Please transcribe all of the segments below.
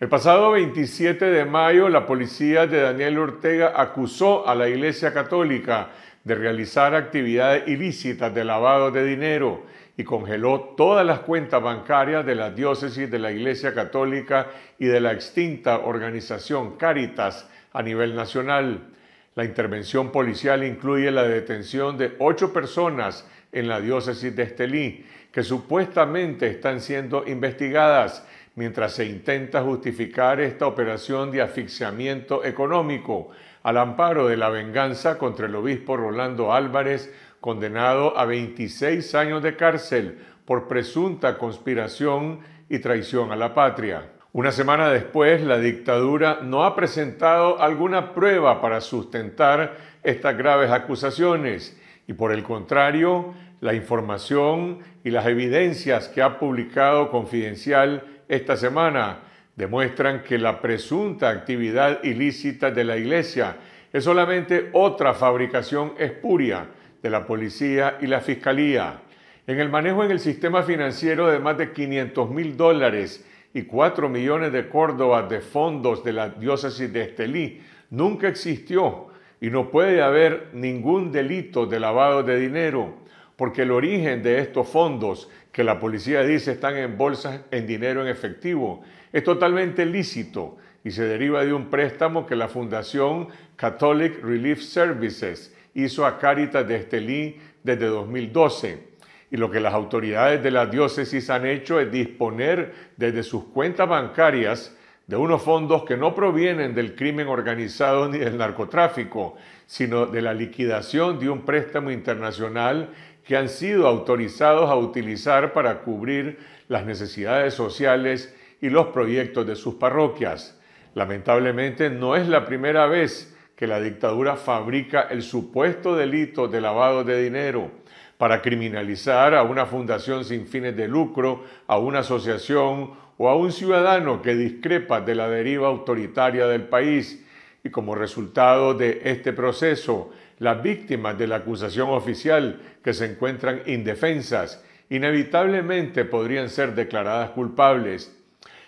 El pasado 27 de mayo, la policía de Daniel Ortega acusó a la Iglesia Católica de realizar actividades ilícitas de lavado de dinero y congeló todas las cuentas bancarias de la diócesis de la Iglesia Católica y de la extinta organización Caritas a nivel nacional. La intervención policial incluye la detención de ocho personas en la diócesis de Estelí, que supuestamente están siendo investigadas mientras se intenta justificar esta operación de asfixiamiento económico al amparo de la venganza contra el obispo Rolando Álvarez, condenado a 26 años de cárcel por presunta conspiración y traición a la patria. Una semana después, la dictadura no ha presentado alguna prueba para sustentar estas graves acusaciones y por el contrario, la información y las evidencias que ha publicado Confidencial esta semana demuestran que la presunta actividad ilícita de la Iglesia es solamente otra fabricación espuria de la policía y la fiscalía. En el manejo en el sistema financiero de más de 500 mil dólares y 4 millones de córdobas de fondos de la diócesis de Estelí nunca existió y no puede haber ningún delito de lavado de dinero porque el origen de estos fondos que la policía dice están en bolsas en dinero en efectivo es totalmente lícito y se deriva de un préstamo que la Fundación Catholic Relief Services hizo a Caritas de Estelí desde 2012. Y lo que las autoridades de la diócesis han hecho es disponer desde sus cuentas bancarias de unos fondos que no provienen del crimen organizado ni del narcotráfico, sino de la liquidación de un préstamo internacional que han sido autorizados a utilizar para cubrir las necesidades sociales y los proyectos de sus parroquias. Lamentablemente no es la primera vez que la dictadura fabrica el supuesto delito de lavado de dinero para criminalizar a una fundación sin fines de lucro, a una asociación o a un ciudadano que discrepa de la deriva autoritaria del país. Y como resultado de este proceso, las víctimas de la acusación oficial que se encuentran indefensas inevitablemente podrían ser declaradas culpables.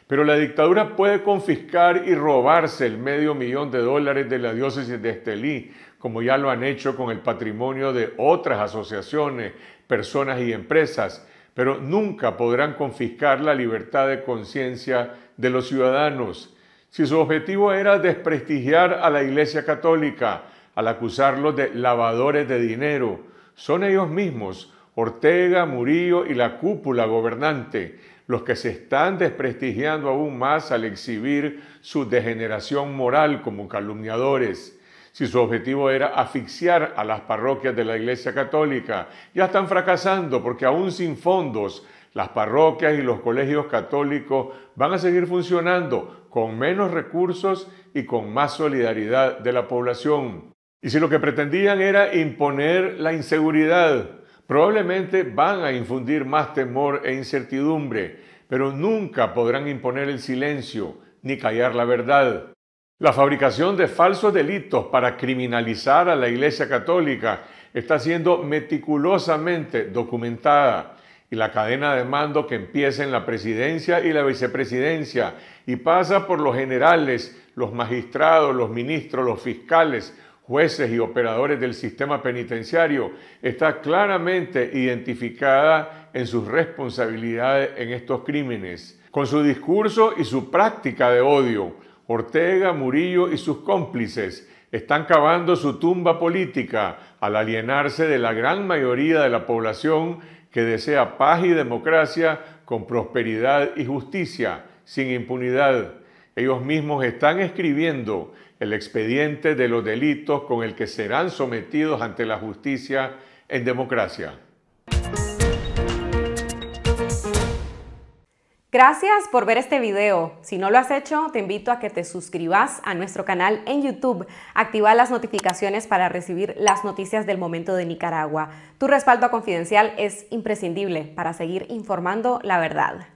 Pero la dictadura puede confiscar y robarse el medio millón de dólares de la diócesis de Estelí, como ya lo han hecho con el patrimonio de otras asociaciones, personas y empresas, pero nunca podrán confiscar la libertad de conciencia de los ciudadanos. Si su objetivo era desprestigiar a la Iglesia Católica, al acusarlos de lavadores de dinero. Son ellos mismos, Ortega, Murillo y la cúpula gobernante, los que se están desprestigiando aún más al exhibir su degeneración moral como calumniadores. Si su objetivo era asfixiar a las parroquias de la Iglesia Católica, ya están fracasando porque aún sin fondos, las parroquias y los colegios católicos van a seguir funcionando con menos recursos y con más solidaridad de la población. Y si lo que pretendían era imponer la inseguridad, probablemente van a infundir más temor e incertidumbre, pero nunca podrán imponer el silencio ni callar la verdad. La fabricación de falsos delitos para criminalizar a la Iglesia Católica está siendo meticulosamente documentada y la cadena de mando que empieza en la presidencia y la vicepresidencia y pasa por los generales, los magistrados, los ministros, los fiscales, jueces y operadores del sistema penitenciario está claramente identificada en sus responsabilidades en estos crímenes. Con su discurso y su práctica de odio, Ortega, Murillo y sus cómplices están cavando su tumba política al alienarse de la gran mayoría de la población que desea paz y democracia con prosperidad y justicia, sin impunidad. Ellos mismos están escribiendo el expediente de los delitos con el que serán sometidos ante la justicia en democracia. Gracias por ver este video. Si no lo has hecho, te invito a que te suscribas a nuestro canal en YouTube. Activa las notificaciones para recibir las noticias del momento de Nicaragua. Tu respaldo Confidencial es imprescindible para seguir informando la verdad.